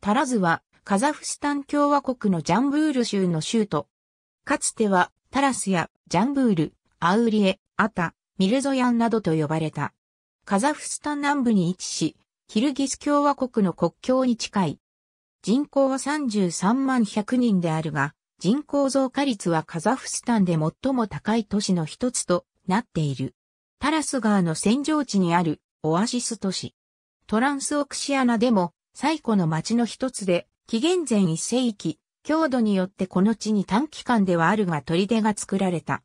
タラズは、カザフスタン共和国のジャンブール州の州都。かつては、タラスやジャンブール、アウリエ、アタ、ミルゾヤンなどと呼ばれた。カザフスタン南部に位置し、キルギス共和国の国境に近い。人口は33万100人であるが、人口増加率はカザフスタンで最も高い都市の一つとなっている。タラス川の扇状地にあるオアシス都市。トランスオクシアナでも最古の町の一つで、紀元前1世紀、強度によってこの地に短期間ではあるが砦が作られた。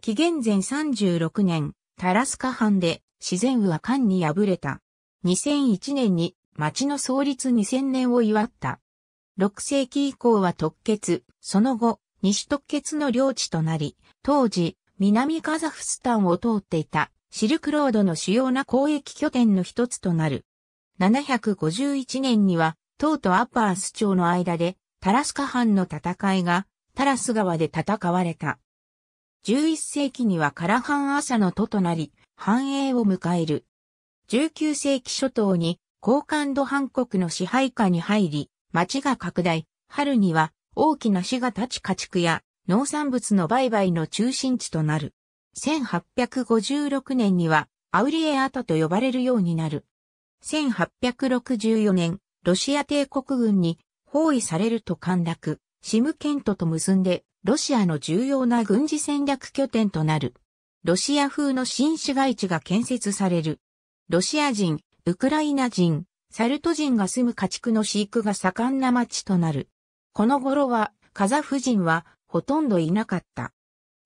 紀元前36年、タラスカ藩で自然は艦に敗れた。2001年に町の創立2000年を祝った。6世紀以降は特決、その後、西特決の領地となり、当時、南カザフスタンを通っていたシルクロードの主要な交易拠点の一つとなる。751年には、唐とアッパース朝の間で、タラスカ藩の戦いが、タラス川で戦われた。11世紀にはカラハン朝の都となり、繁栄を迎える。19世紀初頭に、高感度藩国の支配下に入り、町が拡大、春には大きな市が立ち家畜や農産物の売買の中心地となる。1856年にはアウリエアタと呼ばれるようになる。1864年、ロシア帝国軍に包囲されると陥落、シムケントと結んで、ロシアの重要な軍事戦略拠点となる。ロシア風の新市街地が建設される。ロシア人、ウクライナ人、サルト人が住む家畜の飼育が盛んな町となる。この頃は、カザフ人はほとんどいなかった。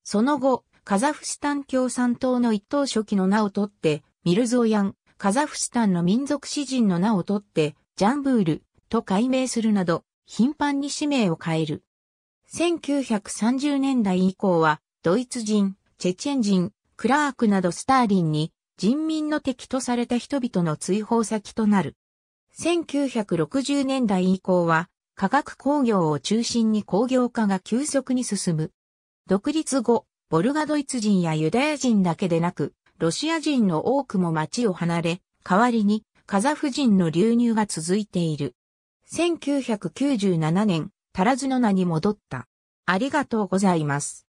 その後、カザフスタン共産党の一党書記の名を取って、ミルゾヤン、カザフスタンの民族詩人の名を取って、ジャンブールと改名するなど、頻繁に氏名を変える。1930年代以降は、ドイツ人、チェチェン人、クラークなどスターリンに、人民の敵とされた人々の追放先となる。1960年代以降は、化学工業を中心に工業化が急速に進む。独立後、ボルガドイツ人やユダヤ人だけでなく、ロシア人の多くも町を離れ、代わりにカザフ人の流入が続いている。1997年、タラズの名に戻った。ありがとうございます。